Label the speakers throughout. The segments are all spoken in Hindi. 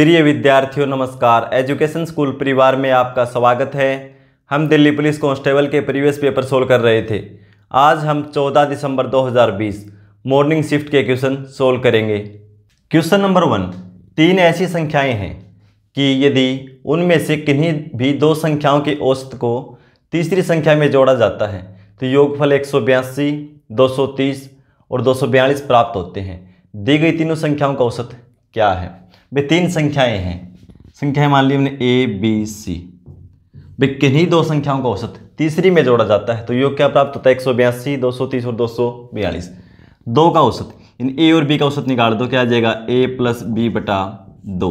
Speaker 1: प्रिय विद्यार्थियों नमस्कार एजुकेशन स्कूल परिवार में आपका स्वागत है हम दिल्ली पुलिस कांस्टेबल के प्रीवियस पेपर सोल्व कर रहे थे आज हम 14 दिसंबर 2020 मॉर्निंग शिफ्ट के क्वेश्चन सोल्व करेंगे क्वेश्चन नंबर वन तीन ऐसी संख्याएं हैं कि यदि उनमें से किन्हीं भी दो संख्याओं के औसत को तीसरी संख्या में जोड़ा जाता है तो योगफल एक सौ बयासी दो सौ तीस और दो सौ बयालीस प्राप्त होते हैं दी गई तीनों संख्याओं का औसत क्या है भाई तीन संख्याएं हैं संख्याएं मान ली हमने ए बी सी भाई किन्हीं दो संख्याओं का औसत तीसरी में जोड़ा जाता है तो योग क्या प्राप्त होता है एक सौ बयासी दो सौ तीस और दो सौ बयालीस दो का औसत इन ए और बी का औसत निकाल दो क्या आ जाएगा ए प्लस बी बटा दो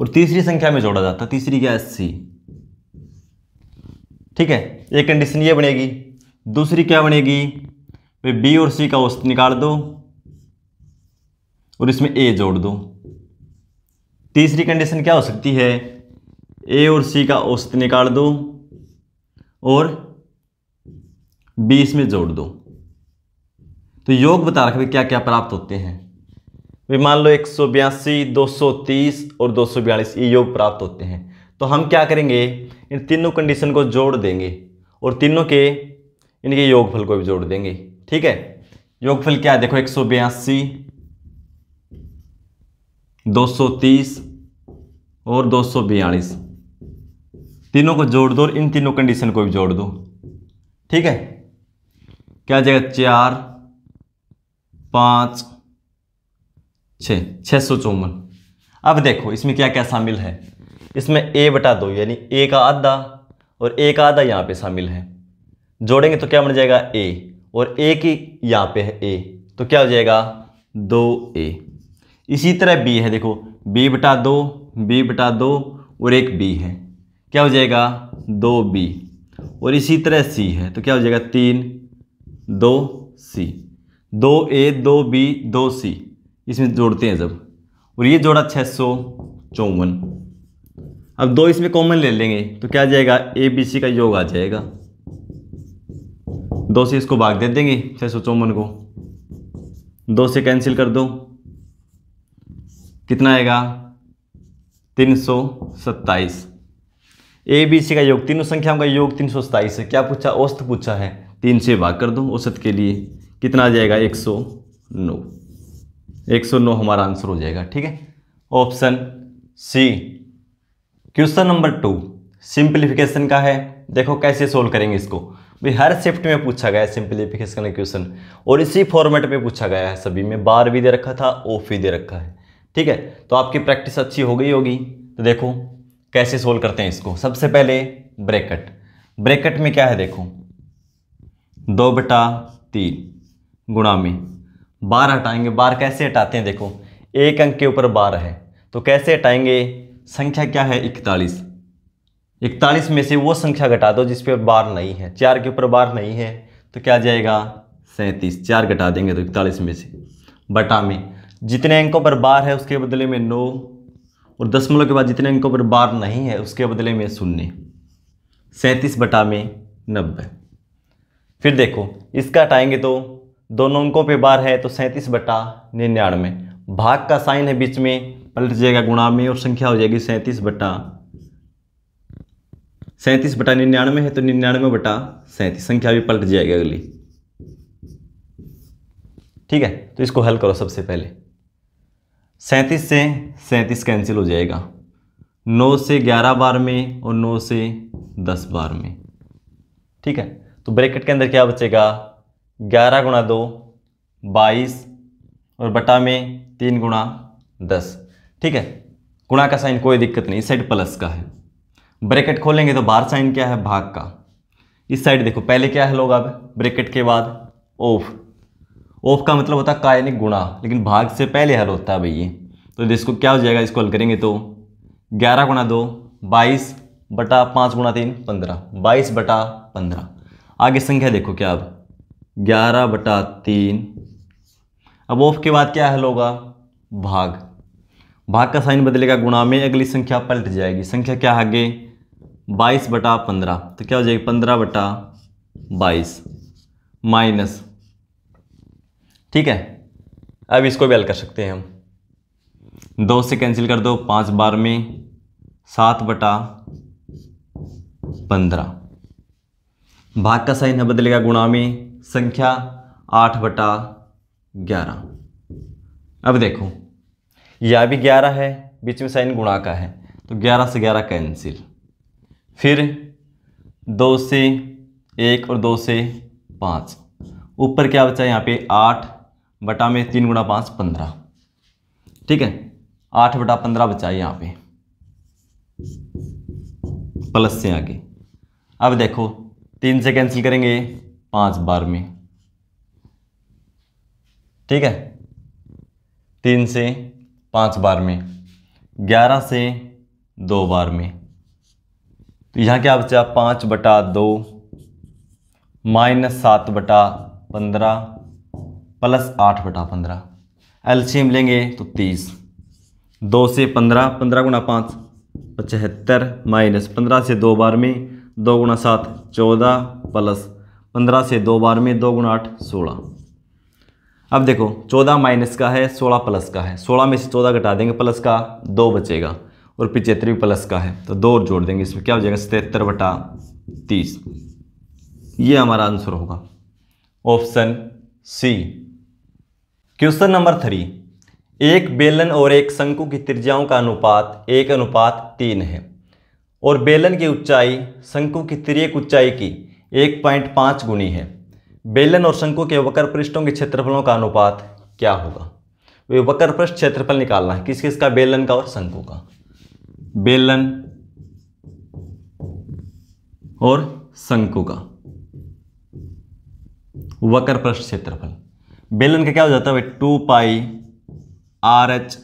Speaker 1: और तीसरी संख्या में जोड़ा जाता है तीसरी क्या है सी ठीक है एक कंडीशन ये बनेगी दूसरी क्या बनेगी भाई बी और सी का औसत निकाल दो और इसमें ए जोड़ दो तीसरी कंडीशन क्या हो सकती है ए और सी का औसत निकाल दो और बीस में जोड़ दो तो योग बता रखे क्या क्या प्राप्त होते हैं वे मान लो एक सौ बयासी दो सौ तीस और दो सौ बयालीस ये योग प्राप्त होते हैं तो हम क्या करेंगे इन तीनों कंडीशन को जोड़ देंगे और तीनों के इनके योगफल को भी जोड़ देंगे ठीक है योगफल क्या है देखो एक सौ बयासी दो सौ तीस और दो सौ बयालीस तीनों को जोड़ दो और इन तीनों कंडीशन को भी जोड़ दो ठीक है क्या आ जाएगा चार पाँच छ छः सौ चौवन अब देखो इसमें क्या क्या शामिल है इसमें ए बटा दो यानी ए का आधा और ए का आधा यहाँ पे शामिल है जोड़ेंगे तो क्या बन जाएगा ए और ए की यहाँ पे है ए तो क्या हो जाएगा दो ए इसी तरह बी है देखो बी बटा दो बी बटा दो और एक बी है क्या हो जाएगा दो बी और इसी तरह सी है तो क्या हो जाएगा तीन दो सी दो ए दो बी दो सी इसमें जोड़ते हैं जब और ये जोड़ा छः सौ चौवन अब दो इसमें कॉमन ले लेंगे तो क्या जाएगा ए बी सी का योग आ जाएगा दो से इसको भाग दे देंगे छः सौ चौवन को दो से कैंसिल कर दो कितना आएगा तीन सौ सत्ताईस ए बी सी का योग तीनों संख्याओं का योग तीन सौ सत्ताईस है क्या पूछा औसत पूछा है तीन से भाग कर दो औसत के लिए कितना आ जाएगा एक सौ नौ एक सौ नौ हमारा आंसर हो जाएगा ठीक है option C question number two simplification का है देखो कैसे सोल्व करेंगे इसको भाई हर शिफ्ट में पूछा गया है सिंप्लीफिकेशन का क्वेश्चन और इसी फॉर्मेट में पूछा गया है सभी में बार भी दे रखा था ऑफ भी दे रखा है ठीक है तो आपकी प्रैक्टिस अच्छी हो गई होगी तो देखो कैसे सोल्व करते हैं इसको सबसे पहले ब्रेकट ब्रेकट में क्या है देखो दो बटा तीन गुणा में बार हटाएंगे बार कैसे हटाते हैं देखो एक अंक के ऊपर बार है तो कैसे हटाएंगे संख्या क्या है इकतालीस इकतालीस में से वो संख्या घटा दो जिस पर बार नहीं है चार के ऊपर बार नहीं है तो क्या जाएगा सैंतीस चार घटा देंगे तो इकतालीस में से बटा में जितने अंकों पर बार है उसके बदले में नौ और दसमलव के बाद जितने अंकों पर बार नहीं है उसके बदले में शून्य सैंतीस बटा में नब्बे फिर देखो इसका हटाएंगे तो दोनों अंकों पे बार है तो सैंतीस बटा निन्यानवे भाग का साइन है बीच में पलट जाएगा गुणा में और संख्या हो जाएगी सैंतीस बटा सैंतीस बटा निन्यानवे है तो निन्यानवे बटा सैंतीस संख्या भी पलट जाएगी अगली ठीक है तो इसको हल करो सबसे पहले सैंतीस से सैंतीस कैंसिल हो जाएगा नौ से ग्यारह बार में और नौ से दस बार में ठीक है तो ब्रैकेट के अंदर क्या बचेगा ग्यारह गुणा दो बाईस और बटा में तीन गुणा दस ठीक है गुणा का साइन कोई दिक्कत नहीं इस साइड प्लस का है ब्रैकेट खोलेंगे तो बाहर साइन क्या है भाग का इस साइड देखो पहले क्या है लोग अब ब्रैकेट के बाद ऑफ ऑफ का मतलब होता है कायनिक गुणा लेकिन भाग से पहले हल होता है भाई ये तो इसको क्या हो जाएगा इसको हल करेंगे तो ग्यारह गुणा दो बाईस बटा पाँच गुणा तीन पंद्रह बाईस बटा पंद्रह आगे संख्या देखो क्या अब ग्यारह बटा तीन अब ऑफ के बाद क्या हल होगा भाग भाग का साइन बदलेगा गुणा में अगली संख्या पलट जाएगी संख्या क्या आगे बाईस बटा पंद्रह तो क्या हो जाएगी पंद्रह बटा बाईस माइनस ठीक है अब इसको भी हल कर सकते हैं हम दो से कैंसिल कर दो पाँच बार में सात बटा पंद्रह भाग का साइन है बदलेगा गुणा में संख्या आठ बटा ग्यारह अब देखो यह भी ग्यारह है बीच में साइन गुणा का है तो ग्यारह से ग्यारह कैंसिल फिर दो से एक और दो से पाँच ऊपर क्या बचा यहाँ पे आठ बटा में तीन गुणा पाँच पंद्रह ठीक है आठ बटा पंद्रह बचा यहाँ पे प्लस से आगे अब देखो तीन से कैंसिल करेंगे पाँच बार में ठीक है तीन से पाँच बार में ग्यारह से दो बार में तो यहाँ क्या बचा पाँच बटा दो माइनस सात बटा पंद्रह प्लस आठ बटा पंद्रह एल्शियम लेंगे तो तीस दो से पंद्रह पंद्रह गुना पाँच पचहत्तर माइनस पंद्रह से दो बार में दो गुना सात चौदह प्लस पंद्रह से दो बार में दो गुना आठ सोलह अब देखो चौदह माइनस का है सोलह प्लस का है सोलह में से चौदह घटा देंगे प्लस का दो बचेगा और पिचहत्तर भी प्लस का है तो दो और जोड़ देंगे इसमें क्या हो जाएगा सतहत्तर बटा तीस ये हमारा आंसर होगा option C question number three एक बेलन और एक शंकु की त्रिज्याओं का अनुपात एक अनुपात तीन है और बेलन की ऊंचाई शंकु की त्रियक ऊंचाई की एक पॉइंट पाँच गुनी है बेलन और शंकु के वक्र पृष्ठों के क्षेत्रफलों का अनुपात क्या होगा वे वक्र पृष्ठ क्षेत्रफल निकालना है किस किस का बेलन का और शंकु का बेलन और शंकु का वक्र पृष्ठ क्षेत्रफल बेलन का क्या हो जाता है भाई टू पाई आर एच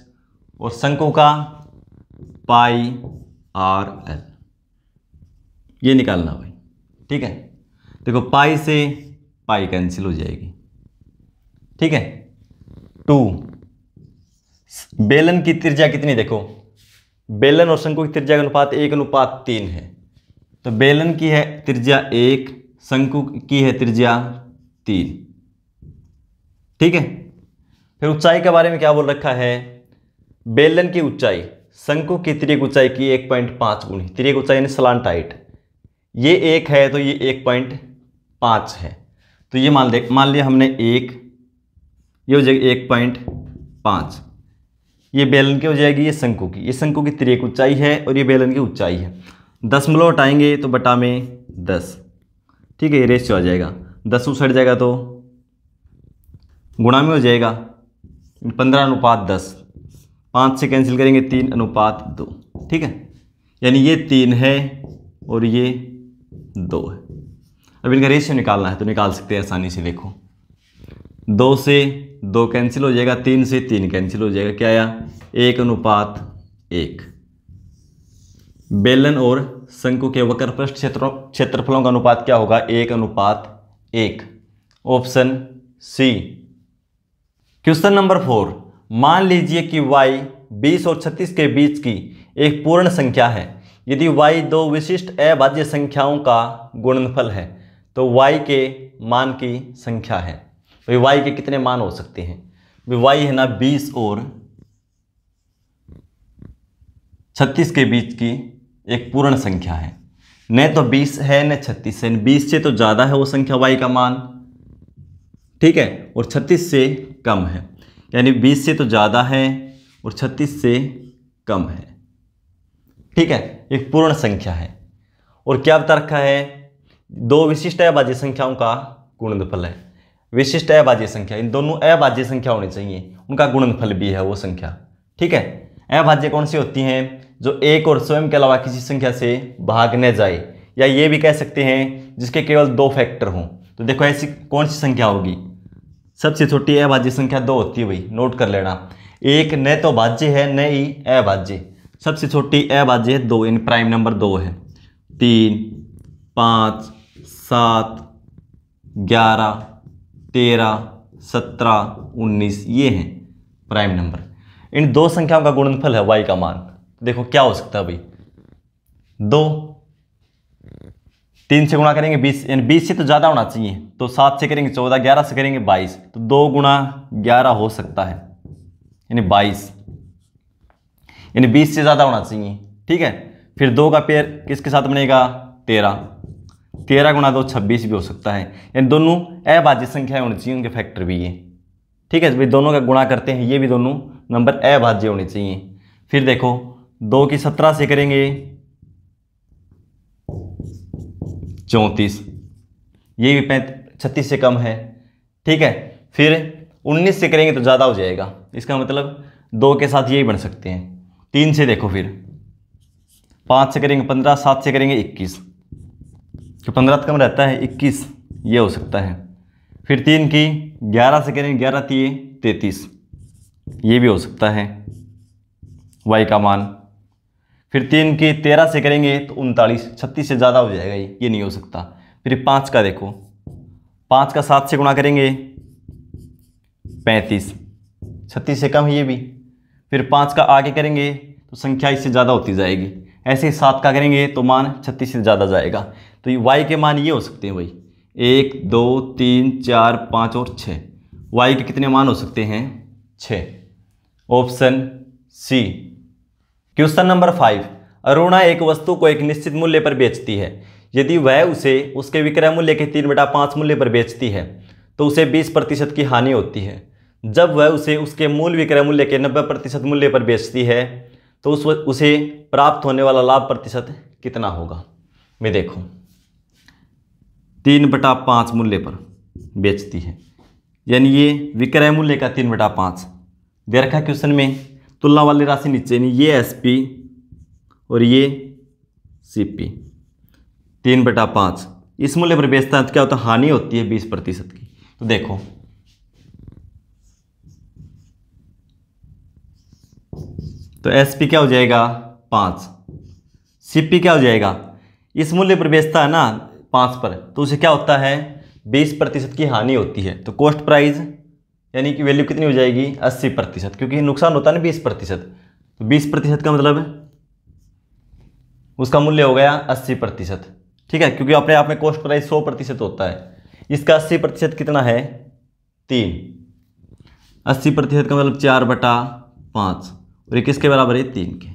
Speaker 1: और शंकु का पाई आर एल ये निकालना भाई ठीक है देखो पाई से पाई कैंसिल हो जाएगी ठीक है टू बेलन की त्रिज्या कितनी देखो बेलन और शंकु की त्रिज्या का अनुपात एक अनुपात तीन है तो बेलन की है त्रिज्या एक शंकु की है त्रिज्या तीन ठीक है फिर ऊंचाई के बारे में क्या बोल रखा है बेलन की ऊंचाई शंकु की त्रिक ऊंचाई की एक पॉइंट पाँच गुणी तिरिक ऊंचाई यानी सलान टाइट ये एक है तो ये एक पॉइंट पाँच है तो ये मान ले मान लिया हमने एक ये हो जाएगी एक पॉइंट पाँच ये बेलन की हो जाएगी ये शंकु की ये शंकु की त्रिक ऊंचाई है और ये बेलन की ऊंचाई है दसमलव हटाएंगे तो बटा में दस ठीक है ये रेस्ट आ जाएगा दस उठ जाएगा तो गुणा में हो जाएगा पंद्रह अनुपात दस पाँच से कैंसिल करेंगे तीन अनुपात दो ठीक है यानी ये तीन है और ये दो है अब इनका रेशियो निकालना है तो निकाल सकते हैं आसानी से देखो दो से दो कैंसिल हो जाएगा तीन से तीन कैंसिल हो जाएगा क्या आया एक अनुपात एक बेलन और शंकु के वक्र पृष्ठ क्षेत्रों क्षेत्रफलों का अनुपात क्या होगा एक अनुपात एक option C question number four मान लीजिए कि y 20 और 36 के बीच की एक पूर्ण संख्या है यदि y दो विशिष्ट अभाज्य संख्याओं का गुणनफल है तो y के मान की संख्या है तो y के कितने मान हो सकते हैं वाई है ना 20 और 36 के बीच की एक पूर्ण संख्या है न तो 20 है न 36 है 20 से तो ज़्यादा है वो संख्या y का मान ठीक है और छत्तीस से कम है यानी बीस से तो ज़्यादा है और छत्तीस से कम है ठीक है एक पूर्ण संख्या है और क्या बता रखा है दो विशिष्ट अबाज्य संख्याओं का गुणनफल है विशिष्ट अबाज्य संख्या इन दोनों अबाज्य संख्या होनी चाहिए उनका गुणनफल भी है वो संख्या ठीक है अभाज्य कौन सी होती हैं जो एक और स्वयं के अलावा किसी संख्या से भाग न जाए या ये भी कह सकते हैं जिसके केवल दो फैक्टर हों तो देखो ऐसी कौन सी संख्या होगी सबसे छोटी अभाज्य संख्या दो होती है भाई नोट कर लेना एक न तो भाज्य है न ही अभाज्य सबसे छोटी अभाज्य है दो इन प्राइम नंबर दो है तीन पाँच सात ग्यारह तेरह सत्रह उन्नीस ये हैं प्राइम नंबर इन दो संख्याओं का गुणनफल है वाई का मान देखो क्या हो सकता है भाई दो तीन से गुणा करेंगे बीस यानी बीस से तो ज़्यादा होना चाहिए तो सात से करेंगे चौदह ग्यारह से करेंगे बाईस तो दो गुणा ग्यारह हो सकता है यानी बाईस यानी बीस से ज़्यादा होना चाहिए ठीक है फिर दो का पेयर किसके साथ बनेगा तेरह तेरह गुणा दो छब्बीस भी हो सकता है यानी दोनों अभाज्य संख्याएं होनी चाहिए उनके फैक्टर भी ये ठीक है तो भाई दोनों का गुणा करते हैं ये भी दोनों नंबर अभाज्य होने चाहिए फिर देखो दो की सत्रह से करेंगे चौंतीस ये भी पैंत छत्तीस से कम है ठीक है फिर उन्नीस से करेंगे तो ज़्यादा हो जाएगा इसका मतलब दो के साथ यही बन सकते हैं तीन से देखो फिर पाँच से करेंगे पंद्रह सात से करेंगे इक्कीस तो पंद्रह कम रहता है इक्कीस ये हो सकता है फिर तीन की ग्यारह से करेंगे ग्यारह तीय तैतीस ये भी हो सकता है वाई का मान फिर तीन के तेरह से करेंगे तो उनतालीस छत्तीस से ज़्यादा हो जाएगा ये ये नहीं हो सकता फिर पाँच का देखो पाँच का सात से गुणा करेंगे पैंतीस छत्तीस से कम है ये भी फिर पाँच का आगे करेंगे तो संख्या इससे ज़्यादा होती जाएगी ऐसे ही सात का करेंगे तो मान छत्तीस से ज़्यादा जाएगा तो ये वाई के मान ये हो सकते हैं भाई एक दो तीन चार पाँच और छः वाई के कितने मान हो सकते हैं छः option C question number five Aruna एक वस्तु को एक निश्चित मूल्य पर बेचती है यदि वह उसे उसके विक्रय मूल्य के तीन बटा पाँच मूल्य पर बेचती है तो उसे बीस प्रतिशत की हानि होती है जब वह उसे उसके मूल विक्रय मूल्य के नब्बे प्रतिशत मूल्य पर बेचती है तो उस उसे प्राप्त होने वाला लाभ प्रतिशत कितना होगा मैं देखो तीन बटा पाँच मूल्य पर बेचती है यानी ये विक्रय मूल्य का तीन बटा पाँच दे रखा क्वेश्चन में तुलना वाली राशि नीचे नहीं ये एस पी और ये सी पी तीन बटा पाँच इस मूल्य पर बेचता है तो क्या होता है हानि होती है बीस प्रतिशत की तो देखो तो एस पी क्या हो जाएगा पाँच सी पी क्या हो जाएगा इस मूल्य पर बेचता है ना पाँच पर तो उसे क्या होता है बीस प्रतिशत की हानि होती है तो कॉस्ट प्राइज यानी कि वैल्यू कितनी हो जाएगी अस्सी प्रतिशत क्योंकि नुकसान होता है ना बीस प्रतिशत तो बीस प्रतिशत का मतलब उसका मूल्य हो गया अस्सी प्रतिशत ठीक है क्योंकि अपने आप में कॉस्ट प्राइस सौ प्रतिशत होता है इसका अस्सी प्रतिशत कितना है तीन अस्सी प्रतिशत का मतलब चार बटा पाँच और ये किसके बराबर है तीन के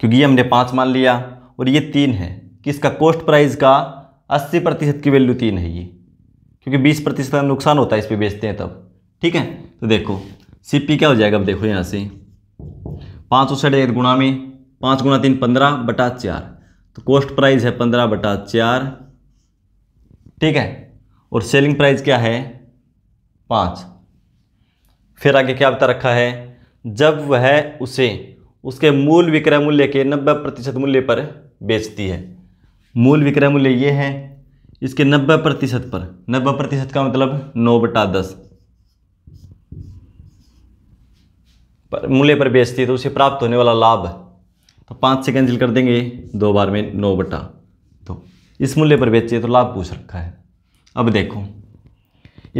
Speaker 1: क्योंकि ये हमने पाँच मान लिया और ये तीन है किसका कॉस्ट प्राइज का अस्सी प्रतिशत की वैल्यू तीन है ये क्योंकि बीस प्रतिशत का नुकसान होता है इस पर बेचते हैं तब ठीक है तो देखो सी क्या हो जाएगा अब देखो यहाँ से पाँच उठ एक गुणा में पाँच गुणा तीन पंद्रह बटा चार तो कॉस्ट प्राइस है पंद्रह बटा चार ठीक है और सेलिंग प्राइस क्या है पाँच फिर आगे क्या बता रखा है जब वह उसे उसके मूल विक्रय मूल्य के नब्बे प्रतिशत मूल्य पर बेचती है मूल विक्रय मूल्य ये है इसके नब्बे प्रतिशत पर नब्बे प्रतिशत का मतलब नौ बटा दस पर मूल्य पर बेचती है तो उसे प्राप्त होने वाला लाभ तो पाँच से कैंसिल कर देंगे दो बार में नौ बटा तो इस मूल्य पर बेचती है तो लाभ पूछ रखा है अब देखो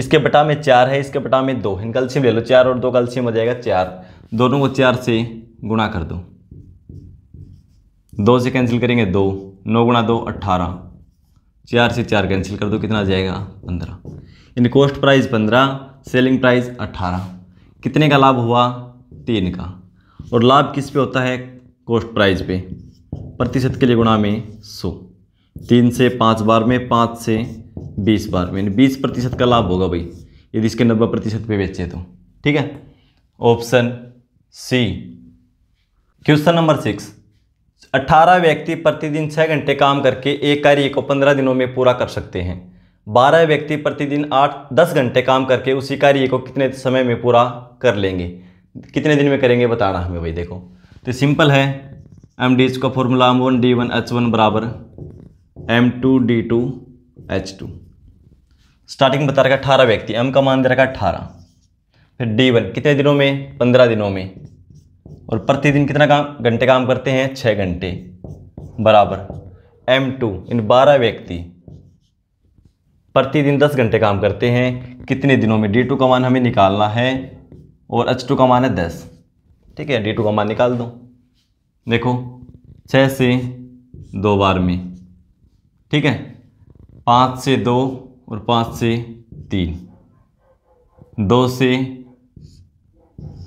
Speaker 1: इसके बटा में चार है इसके बटा में दो है कैल्शियम ले लो चार और दो कैल्शियम हो जाएगा चार दोनों को चार से गुणा कर दो दो से कैंसिल करेंगे दो नौ गुणा दो अट्ठारह चार से चार कैंसिल कर दो कितना आ जाएगा पंद्रह यानी कॉस्ट प्राइस पंद्रह सेलिंग प्राइस अट्ठारह कितने का लाभ हुआ तीन का और लाभ किस पे होता है कॉस्ट प्राइस पे प्रतिशत के लिए गुणा में सौ तीन से पाँच बार में पाँच से बीस बार में यानी बीस प्रतिशत का लाभ होगा भाई यदि इसके नब्बे प्रतिशत पे बेचे तो ठीक है option C question number six 18 व्यक्ति प्रतिदिन छः घंटे काम करके एक कार्य को 15 दिनों में पूरा कर सकते हैं 12 व्यक्ति प्रतिदिन 8 10 घंटे काम करके उसी कार्य को कितने समय में पूरा कर लेंगे कितने दिन में करेंगे बताना हमें भाई देखो तो सिंपल है एम डी एच का formula M one D one H one बराबर M two D two H two starting बता रखा अठारह व्यक्ति एम का मान दे रखा अठारह फिर डी वन कितने दिनों में पंद्रह दिनों में और प्रतिदिन कितना काम घंटे काम करते हैं छः घंटे बराबर एम टू इन बारह व्यक्ति प्रतिदिन दस घंटे काम करते हैं कितने दिनों में डी टू का मान हमें निकालना है और एच टू का मान है दस ठीक है डी टू का मान निकाल दो देखो छः से दो बार में ठीक है पाँच से दो और पाँच से तीन दो से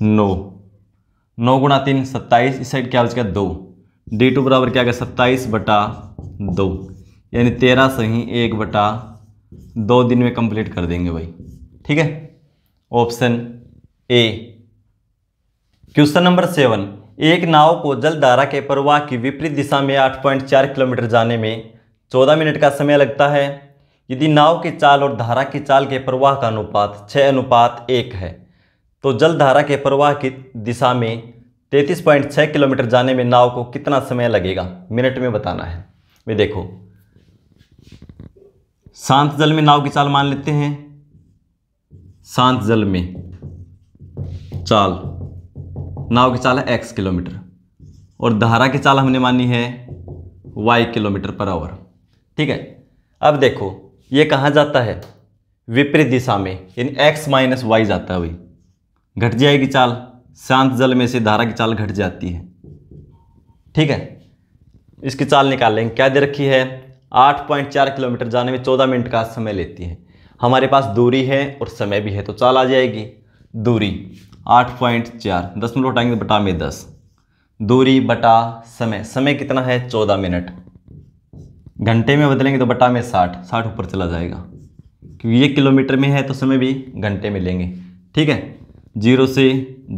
Speaker 1: नौ नौ गुणा तीन सत्ताईस इस साइड क्या हो जाएगा दो डी टू बराबर क्या आ गया सत्ताईस बटा दो यानी तेरह सही एक बटा दो दिन में कंप्लीट कर देंगे भाई ठीक है option A question number seven एक नाव को जल धारा के प्रवाह की विपरीत दिशा में आठ पॉइंट चार किलोमीटर जाने में चौदह मिनट का समय लगता है यदि नाव की चाल और धारा की चाल के प्रवाह का अनुपात छः अनुपात एक है तो जल धारा के प्रवाह की दिशा में 33.6 किलोमीटर जाने में नाव को कितना समय लगेगा मिनट में बताना है वे देखो शांत जल में नाव की चाल मान लेते हैं शांत जल में चाल नाव की चाल है एक्स किलोमीटर और धारा की चाल हमने मानी है वाई किलोमीटर पर आवर ठीक है अब देखो ये कहाँ जाता है विपरीत दिशा में यानी एक्स माइनस वाई जाता है वही घट जाएगी चाल शांत जल में से धारा की चाल घट जाती है ठीक है इसकी चाल निकाल लेंगे क्या दे रखी है आठ पॉइंट चार किलोमीटर जाने में चौदह मिनट का समय लेती है हमारे पास दूरी है और समय भी है तो चाल आ जाएगी दूरी आठ पॉइंट चार दस मिनट उठाएंगे तो बटा में दस दूरी बटा समय समय कितना है चौदह मिनट घंटे में बदलेंगे तो बटा में साठ साठ ऊपर चला जाएगा क्योंकि ये किलोमीटर में है तो समय भी घंटे में लेंगे ठीक है जीरो से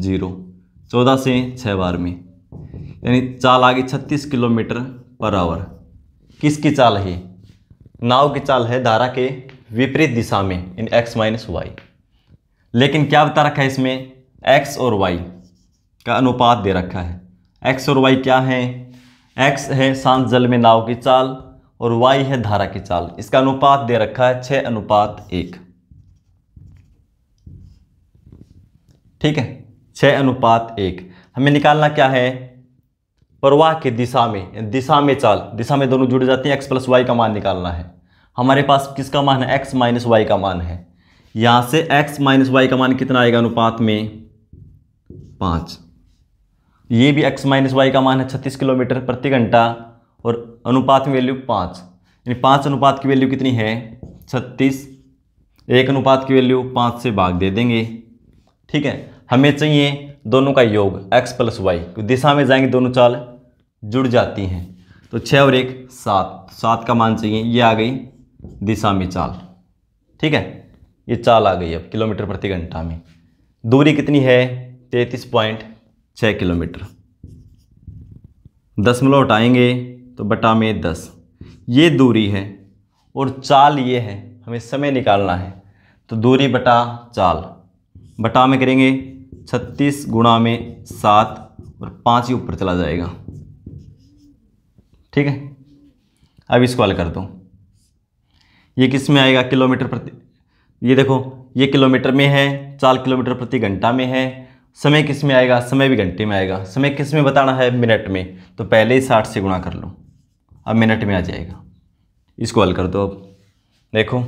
Speaker 1: जीरो चौदह से छः बार में यानी चाल आगे छत्तीस किलोमीटर पर आवर किसकी चाल है नाव की चाल है धारा के विपरीत दिशा में इन एक्स माइनस वाई लेकिन क्या बता रखा है इसमें एक्स और वाई का अनुपात दे रखा है एक्स और वाई क्या है एक्स है शांत जल में नाव की चाल और वाई है धारा की चाल इसका अनुपात दे रखा है छः अनुपात एक ठीक है छः अनुपात एक हमें निकालना क्या है प्रवाह के दिशा में दिशा में चाल दिशा में दोनों जुड़ जाते हैं एक्स प्लस वाई का मान निकालना है हमारे पास किसका मान है एक्स माइनस वाई का मान है यहाँ से एक्स माइनस वाई का मान कितना आएगा अनुपात में पाँच ये भी एक्स माइनस वाई का मान है छत्तीस किलोमीटर प्रति घंटा और अनुपात में वैल्यू पाँच यानी पाँच अनुपात की वैल्यू कितनी है छत्तीस एक अनुपात की वैल्यू पाँच से भाग दे देंगे ठीक है हमें चाहिए दोनों का योग एक्स प्लस वाई दिशा में जाएंगे दोनों चाल जुड़ जाती हैं तो छः और एक सात सात का मान चाहिए ये आ गई दिशा में चाल ठीक है ये चाल आ गई अब किलोमीटर प्रति घंटा में दूरी कितनी है तैंतीस पॉइंट छः किलोमीटर दसमलव हटाएंगे तो बटा में दस ये दूरी है और चाल ये है हमें समय निकालना है तो दूरी बटा चाल बटा में करेंगे छत्तीस गुणा में सात और पाँच ही ऊपर चला जाएगा ठीक है अब इसको हल कर दो ये किस में आएगा किलोमीटर प्रति ये देखो ये किलोमीटर में है चार किलोमीटर प्रति घंटा में है समय किस में आएगा समय भी घंटे में आएगा समय किस में बताना है मिनट में तो पहले ही साठ से गुणा कर लो अब मिनट में आ जाएगा इसको हल कर दो अब देखो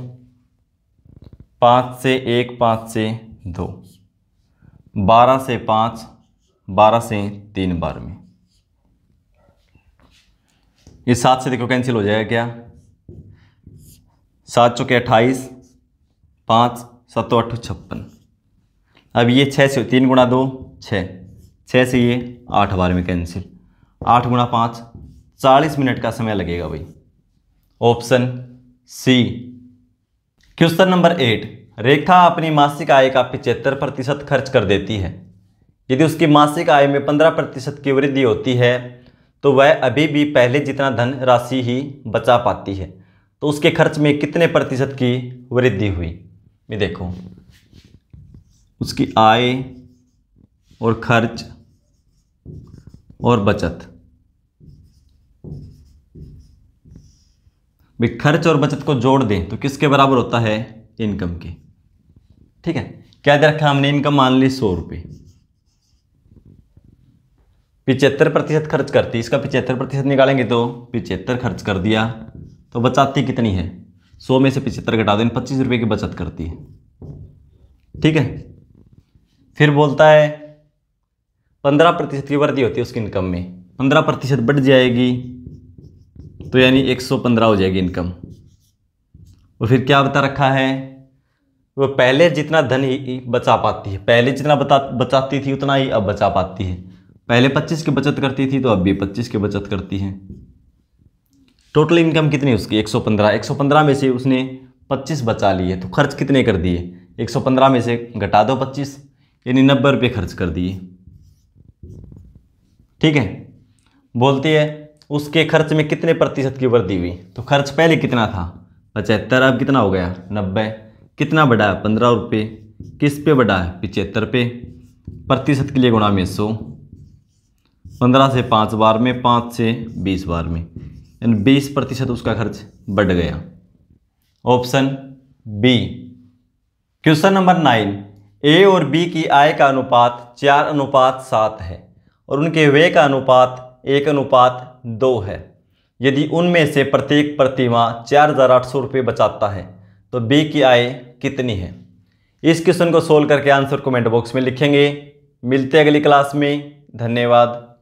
Speaker 1: पाँच से एक पाँच से दो बारह से पाँच बारह से तीन बार में ये सात से देखो कैंसिल हो जाएगा क्या सात चौके अट्ठाईस पाँच सत्तो अठ छप्पन अब ये छः से तीन गुणा दो छः छः से ये आठ बार में कैंसिल आठ गुणा पाँच चालीस मिनट का समय लगेगा भाई option C question number eight Rekha अपनी मासिक आय का पिचहत्तर प्रतिशत खर्च कर देती है यदि उसकी मासिक आय में पंद्रह प्रतिशत की वृद्धि होती है तो वह अभी भी पहले जितना धन राशि ही बचा पाती है तो उसके खर्च में कितने प्रतिशत की वृद्धि हुई ये देखो उसकी आय और खर्च और बचत भी खर्च और बचत को जोड़ दें तो किसके बराबर होता है इनकम के ठीक है क्या दे रखा हमने इनकम मान ली सौ रुपये पिचहत्तर प्रतिशत खर्च करती इसका पिचहत्तर प्रतिशत निकालेंगे तो पिचहत्तर खर्च कर दिया तो बचाती कितनी है सौ में से पिचहत्तर घटा दो पच्चीस रुपये की बचत करती है ठीक है फिर बोलता है पंद्रह प्रतिशत की वृद्धि होती है उसकी इनकम में पंद्रह प्रतिशत बढ़ जाएगी तो यानी एक सौ पंद्रह हो जाएगी इनकम और फिर क्या बता रखा है वो पहले जितना धन ही बचा पाती है पहले जितना बता बचाती थी उतना ही अब बचा पाती है पहले पच्चीस की बचत करती थी तो अब भी पच्चीस की बचत करती है टोटल इनकम कितनी उसकी 115 115 में से उसने 25 बचा लिए तो खर्च कितने कर दिए 115 में से घटा दो 25 यानी नब्बे रुपये खर्च कर दिए ठीक है बोलती है उसके खर्च में कितने प्रतिशत की वृद्धि हुई तो खर्च पहले कितना था पचहत्तर अब कितना हो गया नब्बे कितना बड़ा है पंद्रह रुपये किस पे बड़ा है पिचहत्तर पे प्रतिशत के लिए गुणा में सौ पंद्रह से पाँच बार में पाँच से बीस बार में यानी बीस प्रतिशत उसका खर्च बढ़ गया option B question number nine A और बी की आय का अनुपात चार अनुपात सात है और उनके वे का अनुपात एक अनुपात दो है यदि उनमें से प्रत्येक प्रतिमा चार हज़ार आठ सौ रुपये बचाता है तो बी की आय कितनी है इस क्वेश्चन को सोल्व करके आंसर कमेंट बॉक्स में लिखेंगे मिलते हैं अगली क्लास में धन्यवाद